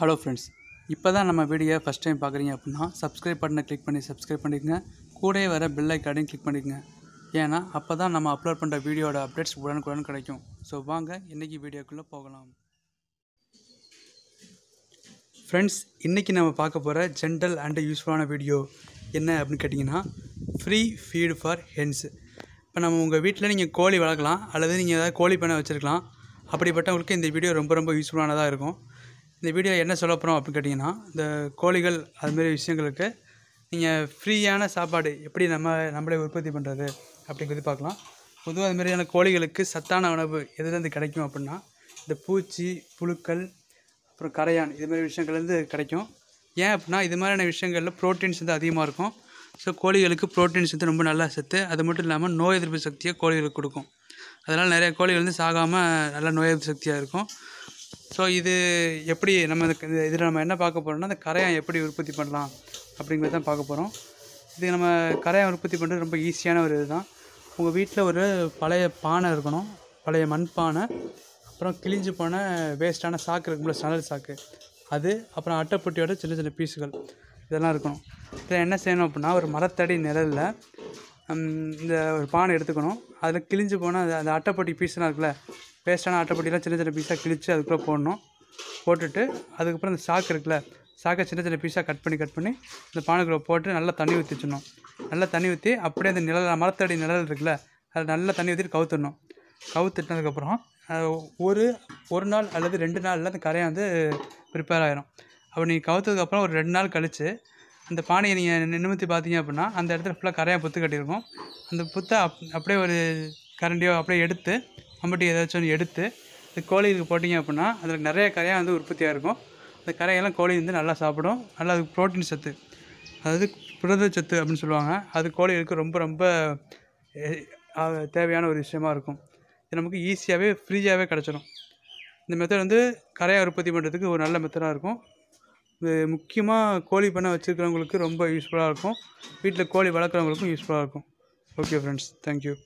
hello friends இப்போ தான் நம்ம வீடியோ ஃபஸ்ட் டைம் பார்க்குறீங்க அப்படின்னா சப்ஸ்கிரைப் பட்டனை கிளிக் பண்ணி சப்ஸ்கிரைப் பண்ணிக்கங்க கூட வர பெல் ஐக்கானையும் கிளிக் பண்ணிக்கங்க ஏன்னா அப்போ தான் நம்ம அப்லோட் பண்ணுற வீடியோட அப்டேட்ஸ் உடனுக்குடன் கிடைக்கும் ஸோ வாங்க இன்றைக்கி வீடியோக்குள்ளே போகலாம் ஃப்ரெண்ட்ஸ் இன்றைக்கி நம்ம பார்க்க போகிற ஜென்ரல் அண்ட் யூஸ்ஃபுல்லான வீடியோ என்ன அப்படின்னு கேட்டிங்கன்னா ஃப்ரீ ஃபீடு ஃபார் ஹென்ஸ் இப்போ நம்ம உங்கள் வீட்டில் நீங்கள் கோழி வளர்க்கலாம் அல்லது நீங்கள் ஏதாவது கோழி பண்ண வச்சுருக்கலாம் அப்படிப்பட்டவங்களுக்கு இந்த வீடியோ ரொம்ப ரொம்ப யூஸ்ஃபுல்லானதாக இருக்கும் இந்த வீடியோ என்ன சொல்ல போகிறோம் அப்படின்னு கேட்டிங்கன்னா இந்த கோழிகள் அதுமாரி விஷயங்களுக்கு நீங்கள் ஃப்ரீயான சாப்பாடு எப்படி நம்ம நம்மளே உற்பத்தி பண்ணுறது அப்படிங்கிறது பார்க்கலாம் பொதுவாக அது மாதிரியான கோழிகளுக்கு சத்தான உணவு எதுலேருந்து கிடைக்கும் அப்படின்னா இந்த பூச்சி புழுக்கள் அப்புறம் கரையான் இதுமாதிரி விஷயங்கள்லேருந்து கிடைக்கும் ஏன் அப்படின்னா இது மாதிரியான விஷயங்களில் ப்ரோட்டீன்ஸ் வந்து அதிகமாக இருக்கும் ஸோ கோழிகளுக்கு ப்ரோட்டீன்ஸ் வந்து ரொம்ப நல்லா சத்து அது மட்டும் இல்லாமல் நோய் எதிர்ப்பு சக்தியை கோழிகளுக்கு கொடுக்கும் அதனால் நிறைய கோழிகள் வந்து சாகாமல் நல்லா நோய் எதிர்ப்பு சக்தியாக இருக்கும் ஸோ இது எப்படி நம்ம இந்த இதில் நம்ம என்ன பார்க்க போகிறோம்னா அந்த கரையான் எப்படி உற்பத்தி பண்ணலாம் அப்படிங்கிறது தான் பார்க்க போகிறோம் இது நம்ம கரையான் உற்பத்தி பண்ணுறது ரொம்ப ஈஸியான ஒரு இதுதான் உங்கள் வீட்டில் ஒரு பழைய பானை இருக்கணும் பழைய மண்பானை அப்புறம் கிழிஞ்சு போன வேஸ்ட்டான சாக்கு இருக்கும்போது சணல் சாக்கு அது அப்புறம் அட்டைப்பொட்டியோட சின்ன சின்ன பீஸுகள் இதெல்லாம் இருக்கணும் இதில் என்ன செய்யணும் அப்படின்னா ஒரு மரத்தடி நிழலில் இந்த ஒரு பானை எடுத்துக்கணும் அதில் கிழிஞ்சு போனால் அது அந்த அட்டைப்பட்டி பீஸ்லாம் இருக்குல்ல வேஸ்ட்டான அட்டைப்பட்டிலாம் சின்ன சின்ன பீஸாக கிழிச்சு அதுக்குள்ளே போடணும் போட்டுட்டு அதுக்கப்புறம் இந்த சாக்கு இருக்குல்ல சாக்கை சின்ன சின்ன பீஸாக கட் பண்ணி கட் பண்ணி இந்த பானைக்குள்ளே போட்டு நல்லா தண்ணி ஊற்றிச்சிடணும் நல்லா தண்ணி ஊற்றி அப்படியே அந்த நிழல் மரத்தடி நிழல் இருக்குல்ல அதில் நல்லா தண்ணி ஊற்றிட்டு கவுத்துடணும் கவுத்துட்டதுக்கப்புறம் ஒரு ஒரு நாள் அல்லது ரெண்டு நாளில் அந்த கரையை வந்து ப்ரிப்பேர் ஆகிரும் அப்போ நீங்கள் கவுத்ததுக்கப்புறம் ஒரு ரெண்டு நாள் கழித்து அந்த பானையை நீங்கள் நிமித்தி பார்த்தீங்க அப்படின்னா அந்த இடத்துல ஃபுல்லாக கரையாக புத்து கட்டியிருக்கும் அந்த புத்தை அப் அப்படியே ஒரு கரண்டியோ அப்படியே எடுத்து அம்பட்டி ஏதாச்சும் ஒன்று எடுத்து இந்த கோழிக்கு போட்டிங்க அப்படின்னா அதில் நிறைய கரையாக வந்து உற்பத்தியாக இருக்கும் அந்த கரையெல்லாம் கோழி வந்து நல்லா சாப்பிடும் நல்லா அதுக்கு ப்ரோட்டீன் சத்து அதாவது புரத சத்து அப்படின்னு சொல்லுவாங்க அது கோழிகளுக்கு ரொம்ப ரொம்ப தேவையான ஒரு விஷயமா இருக்கும் இது நமக்கு ஈஸியாகவே ஃப்ரீயாகவே கிடச்சிடும் இந்த மெத்தட் வந்து கரையாக உற்பத்தி பண்ணுறதுக்கு ஒரு நல்ல மெத்தடாக இருக்கும் இது முக்கியமாக கோழி பண்ணை வச்சுருக்கிறவங்களுக்கு ரொம்ப யூஸ்ஃபுல்லாக இருக்கும் வீட்டில் கோழி வளர்க்குறவங்களுக்கும் யூஸ்ஃபுல்லாக இருக்கும் ஓகே ஃப்ரெண்ட்ஸ் தேங்க்யூ